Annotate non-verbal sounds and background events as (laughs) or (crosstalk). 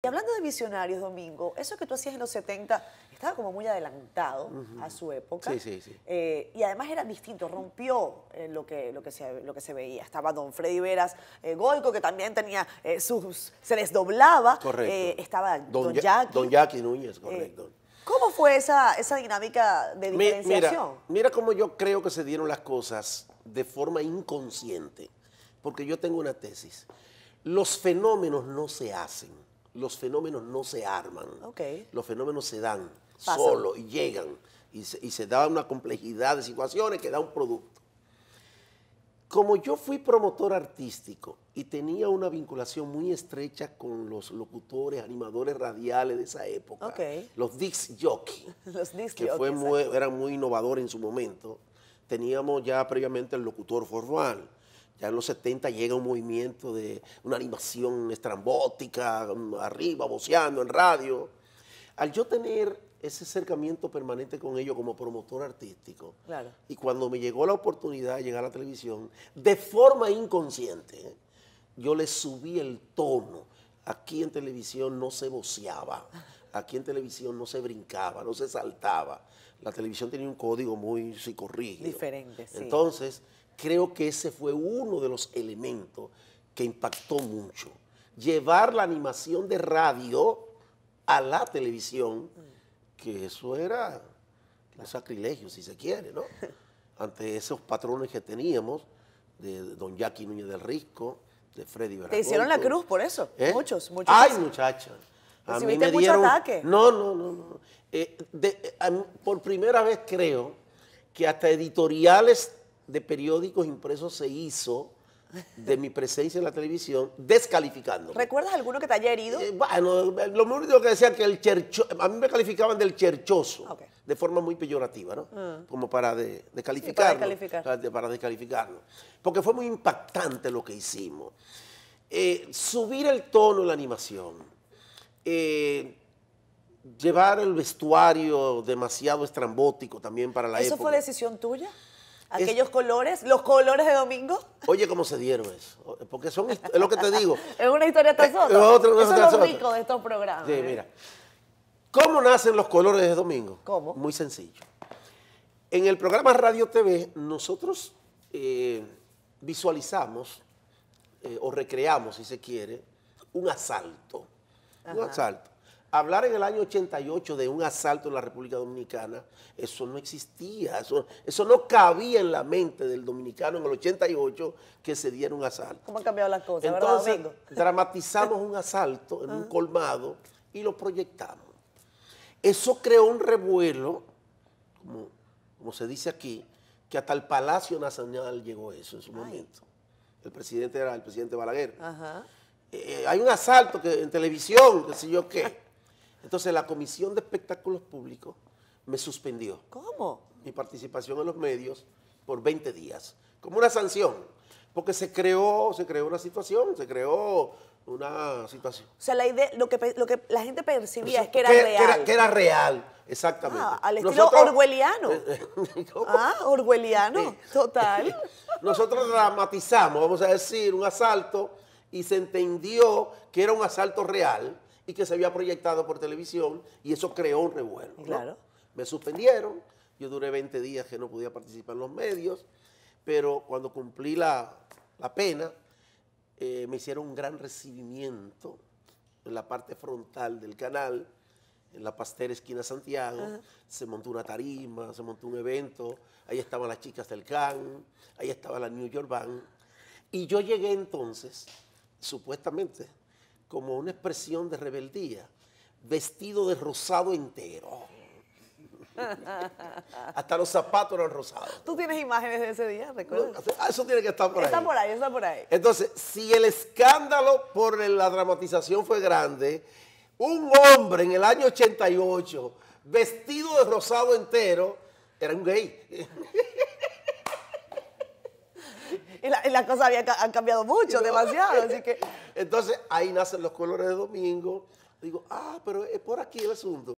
Y hablando de visionarios, Domingo, eso que tú hacías en los 70 estaba como muy adelantado a su época. Sí, sí, sí. Eh, y además era distinto, rompió eh, lo, que, lo, que se, lo que se veía. Estaba Don Freddy Veras eh, Goico, que también tenía eh, sus. se doblaba. Correcto. estaba Don, Don Jackie. Don Jackie Núñez, correcto. ¿Cómo fue esa, dinámica de diferenciación? mira cómo yo creo que se dieron las cosas de forma inconsciente. Porque yo tengo una tesis. Los fenómenos no se hacen los fenómenos no se arman. Los fenómenos se dan solo y llegan. Y se, da una complejidad de situaciones que da un producto. Como yo fui promotor artístico y tenía una vinculación muy estrecha con los locutores, animadores radiales de esa época, los Dix jockey, (laughs) que fue muy, eran muy innovadores en su momento, teníamos ya previamente el locutor formal, ya en los 70 llega un movimiento de una animación estrambótica, mm, arriba, boceando en radio. Al yo tener ese acercamiento permanente con ellos como promotor artístico, y cuando me llegó la oportunidad de llegar a la televisión, de forma inconsciente, yo le subí el tono. Aquí en televisión no se boceaba, aquí en televisión no se brincaba, no se saltaba. La televisión tenía un código muy psicorrígido. Diferente, sí. Entonces, creo que ese fue uno de los elementos que impactó mucho. Llevar la animación de radio a la televisión, que eso era un sacrilegio, si se quiere, ¿no? (laughs) Ante esos patrones que teníamos, de don Jackie Núñez del Risco, de Freddy Veracruz. Te hicieron la cruz por eso, ¿Eh? muchos, muchos. Ay, muchacha. A me dieron... No, no, no. Eh, por primera vez creo que hasta editoriales de periódicos impresos se hizo de mi presencia en la televisión descalificando. ¿Recuerdas alguno que te haya herido? Eh, bueno, lo único que decía que el Cherchoso a mí me calificaban del cherchoso, de forma muy peyorativa, ¿no? Ah. Como para de, para, descalificarlo para, descalificarlo Porque fue muy impactante lo que hicimos. Eh, subir el tono en la animación, eh, llevar el vestuario demasiado estrambótico también para la época. ¿Eso fue decisión tuya? Aquellos colores, los colores de domingo. Oye, cómo se dieron eso. Porque son, es lo que te digo. (laughs) es una historia tan eh, sola. Es, lo rico de estos programas. Sí, ¿eh? mira. ¿Cómo nacen los colores de domingo? ¿Cómo? Muy sencillo. En el programa Radio TV, nosotros eh, visualizamos o recreamos, si se quiere, un asalto. Un asalto. Hablar en el año 88 de un asalto en la República Dominicana, eso no existía, eso, no cabía en la mente del dominicano en el 88 que se diera un asalto. ¿Cómo han cambiado las cosas? Entonces, (laughs) dramatizamos un asalto en un ah. colmado y lo proyectamos. Eso creó un revuelo, como, se dice aquí, que hasta el Palacio Nacional llegó eso en su momento. El presidente era el presidente Balaguer. Eh, eh, hay un asalto que, en televisión, qué sé yo qué. Entonces la Comisión de Espectáculos Públicos me suspendió. ¿Cómo? Mi participación en los medios por 20 días, como una sanción, porque se creó, se creó una situación, se creó una situación. O sea, la lo que, la gente percibía es que era real. Que era, real, exactamente. Ah, al estilo orwelliano. (laughs) ah, orwelliano, total. (laughs) nosotros dramatizamos, vamos a decir, un asalto y se entendió que era un asalto real y que se había proyectado por televisión y eso creó un revuelo. Claro. Me suspendieron, yo duré 20 días que no podía participar en los medios, pero cuando cumplí la, pena, eh, me hicieron un gran recibimiento en la parte frontal del canal, en la Pastera Esquina Santiago, se montó una tarima, se montó un evento, ahí estaban las chicas del CAN, ahí estaba la New York Band, y yo llegué entonces, supuestamente, como una expresión de rebeldía, vestido de rosado entero. (laughs) Hasta los zapatos eran rosados. ¿Tú tienes imágenes de ese día, recuerdas? Ah, eso tiene que estar por ahí. Está por ahí, está por ahí. Entonces, si el escándalo por la dramatización fue grande, un hombre en el año 88, vestido de rosado entero, era un gay. (laughs) y, las cosas han cambiado mucho, demasiado, así que... (laughs) Entonces ahí nacen los colores de domingo. Digo, ah, pero es por aquí el asunto.